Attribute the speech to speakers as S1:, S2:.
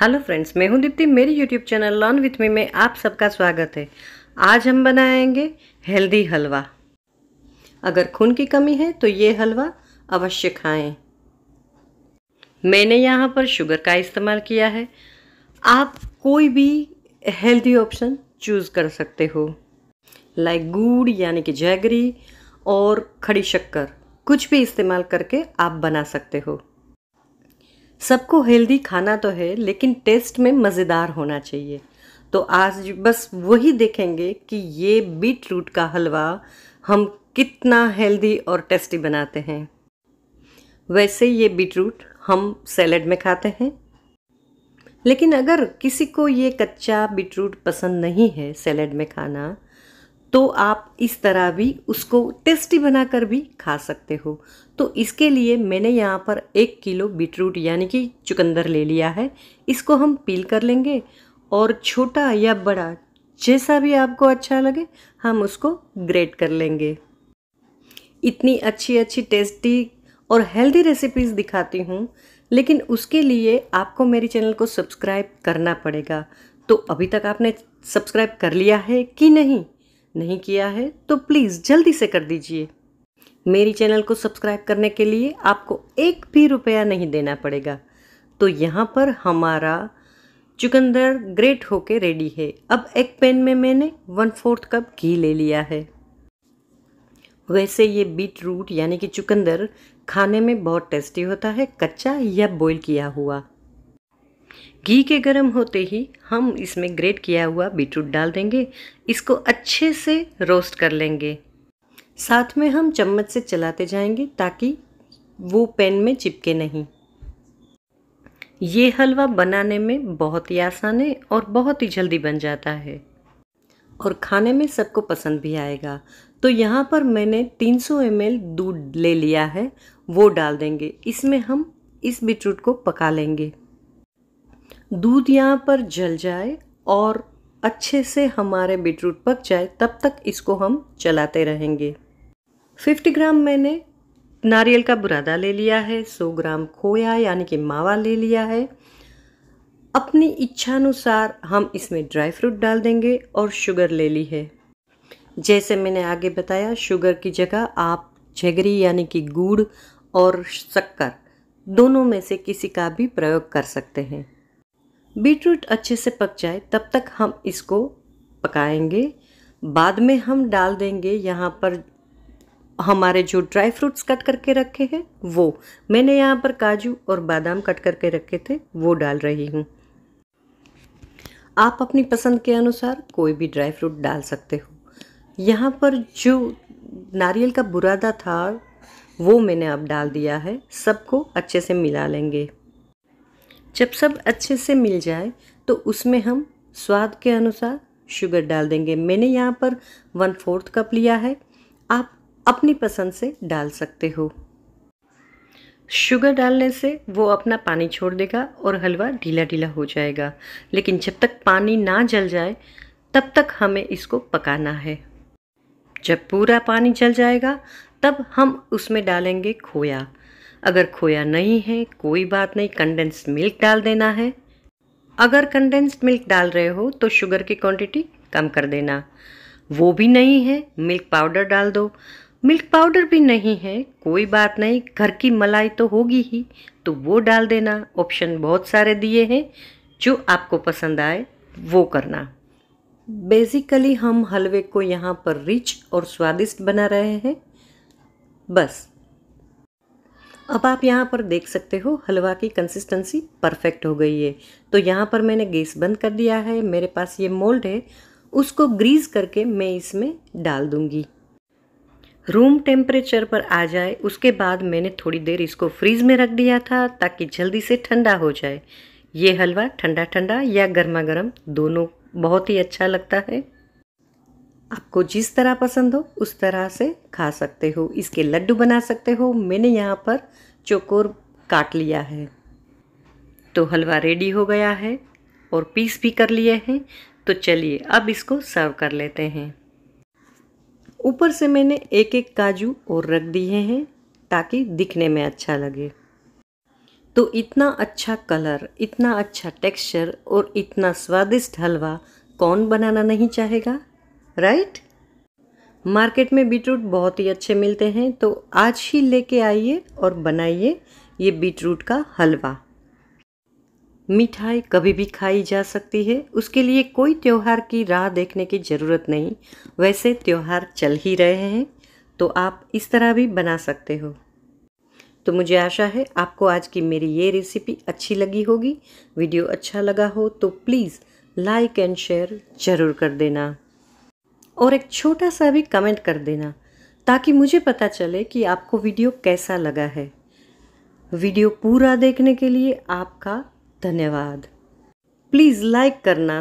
S1: hello friends मैं हूं दीप्ति मेरी YouTube channel learn with me में आप सबका स्वागत है आज हम बनाएंगे हेल्दी हलवा अगर खून की कमी है तो ये हलवा अवश्य खाएं मैंने यहाँ पर शुगर का इस्तेमाल किया है आप कोई भी हेल्दी ऑप्शन चूज़ कर सकते हो लाइक गुड़ यानी कि जैगरी और खड़ी शक्कर कुछ भी इस्तेमाल करके आप बना सकते हो सबको हेल्दी खाना तो है लेकिन टेस्ट में मज़ेदार होना चाहिए तो आज बस वही देखेंगे कि ये बीट रूट का हलवा हम कितना हेल्दी और टेस्टी बनाते हैं वैसे ये बीट रूट हम सैलड में खाते हैं लेकिन अगर किसी को ये कच्चा बीट रूट पसंद नहीं है सैलड में खाना तो आप इस तरह भी उसको टेस्टी बनाकर भी खा सकते हो तो इसके लिए मैंने यहाँ पर एक किलो बीटरूट यानी कि चुकंदर ले लिया है इसको हम पील कर लेंगे और छोटा या बड़ा जैसा भी आपको अच्छा लगे हम उसको ग्रेट कर लेंगे इतनी अच्छी अच्छी टेस्टी और हेल्दी रेसिपीज़ दिखाती हूँ लेकिन उसके लिए आपको मेरे चैनल को सब्सक्राइब करना पड़ेगा तो अभी तक आपने सब्सक्राइब कर लिया है कि नहीं नहीं किया है तो प्लीज़ जल्दी से कर दीजिए मेरी चैनल को सब्सक्राइब करने के लिए आपको एक भी रुपया नहीं देना पड़ेगा तो यहाँ पर हमारा चुकंदर ग्रेट होके रेडी है अब एक पैन में मैंने वन फोर्थ कप घी ले लिया है वैसे ये बीट रूट यानी कि चुकंदर खाने में बहुत टेस्टी होता है कच्चा या बॉईल किया हुआ घी के गर्म होते ही हम इसमें ग्रेट किया हुआ बीटरूट डाल देंगे इसको अच्छे से रोस्ट कर लेंगे साथ में हम चम्मच से चलाते जाएंगे ताकि वो पैन में चिपके नहीं ये हलवा बनाने में बहुत ही आसान है और बहुत ही जल्दी बन जाता है और खाने में सबको पसंद भी आएगा तो यहाँ पर मैंने 300 सौ दूध ले लिया है वो डाल देंगे इसमें हम इस बीटरूट को पका लेंगे दूध यहाँ पर जल जाए और अच्छे से हमारे बीटरूट पक जाए तब तक इसको हम चलाते रहेंगे 50 ग्राम मैंने नारियल का बुरादा ले लिया है 100 ग्राम खोया यानी कि मावा ले लिया है अपनी इच्छानुसार हम इसमें ड्राई फ्रूट डाल देंगे और शुगर ले ली है जैसे मैंने आगे बताया शुगर की जगह आप झगरी यानी कि गुड़ और शक्कर दोनों में से किसी का भी प्रयोग कर सकते हैं बीटरूट अच्छे से पक जाए तब तक हम इसको पकाएंगे बाद में हम डाल देंगे यहाँ पर हमारे जो ड्राई फ्रूट्स कट करके रखे हैं वो मैंने यहाँ पर काजू और बादाम कट करके रखे थे वो डाल रही हूँ आप अपनी पसंद के अनुसार कोई भी ड्राई फ्रूट डाल सकते हो यहाँ पर जो नारियल का बुरादा था वो मैंने अब डाल दिया है सबको अच्छे से मिला लेंगे जब सब अच्छे से मिल जाए तो उसमें हम स्वाद के अनुसार शुगर डाल देंगे मैंने यहाँ पर वन फोर्थ कप लिया है आप अपनी पसंद से डाल सकते हो शुगर डालने से वो अपना पानी छोड़ देगा और हलवा ढीला ढीला हो जाएगा लेकिन जब तक पानी ना जल जाए तब तक हमें इसको पकाना है जब पूरा पानी जल जाएगा तब हम उसमें डालेंगे खोया अगर खोया नहीं है कोई बात नहीं कंडेंस्ड मिल्क डाल देना है अगर कंडेंस्ड मिल्क डाल रहे हो तो शुगर की क्वांटिटी कम कर देना वो भी नहीं है मिल्क पाउडर डाल दो मिल्क पाउडर भी नहीं है कोई बात नहीं घर की मलाई तो होगी ही तो वो डाल देना ऑप्शन बहुत सारे दिए हैं जो आपको पसंद आए वो करना बेसिकली हम हलवे को यहाँ पर रिच और स्वादिष्ट बना रहे हैं बस अब आप यहाँ पर देख सकते हो हलवा की कंसिस्टेंसी परफेक्ट हो गई है तो यहाँ पर मैंने गैस बंद कर दिया है मेरे पास ये मोल्ड है उसको ग्रीस करके मैं इसमें डाल दूँगी रूम टेम्परेचर पर आ जाए उसके बाद मैंने थोड़ी देर इसको फ्रीज में रख दिया था ताकि जल्दी से ठंडा हो जाए ये हलवा ठंडा ठंडा या गर्मा गर्म दोनों बहुत ही अच्छा लगता है आपको जिस तरह पसंद हो उस तरह से खा सकते हो इसके लड्डू बना सकते हो मैंने यहाँ पर चोकोर काट लिया है तो हलवा रेडी हो गया है और पीस भी कर लिए हैं तो चलिए अब इसको सर्व कर लेते हैं ऊपर से मैंने एक एक काजू और रख दिए हैं ताकि दिखने में अच्छा लगे तो इतना अच्छा कलर इतना अच्छा टेक्सचर और इतना स्वादिष्ट हलवा कौन बनाना नहीं चाहेगा राइट मार्केट में बीटरूट बहुत ही अच्छे मिलते हैं तो आज ही लेके आइए और बनाइए ये बीटरूट का हलवा मिठाई कभी भी खाई जा सकती है उसके लिए कोई त्यौहार की राह देखने की ज़रूरत नहीं वैसे त्यौहार चल ही रहे हैं तो आप इस तरह भी बना सकते हो तो मुझे आशा है आपको आज की मेरी ये रेसिपी अच्छी लगी होगी वीडियो अच्छा लगा हो तो प्लीज़ लाइक एंड शेयर ज़रूर कर देना और एक छोटा सा भी कमेंट कर देना ताकि मुझे पता चले कि आपको वीडियो कैसा लगा है वीडियो पूरा देखने के लिए आपका धन्यवाद प्लीज़ लाइक करना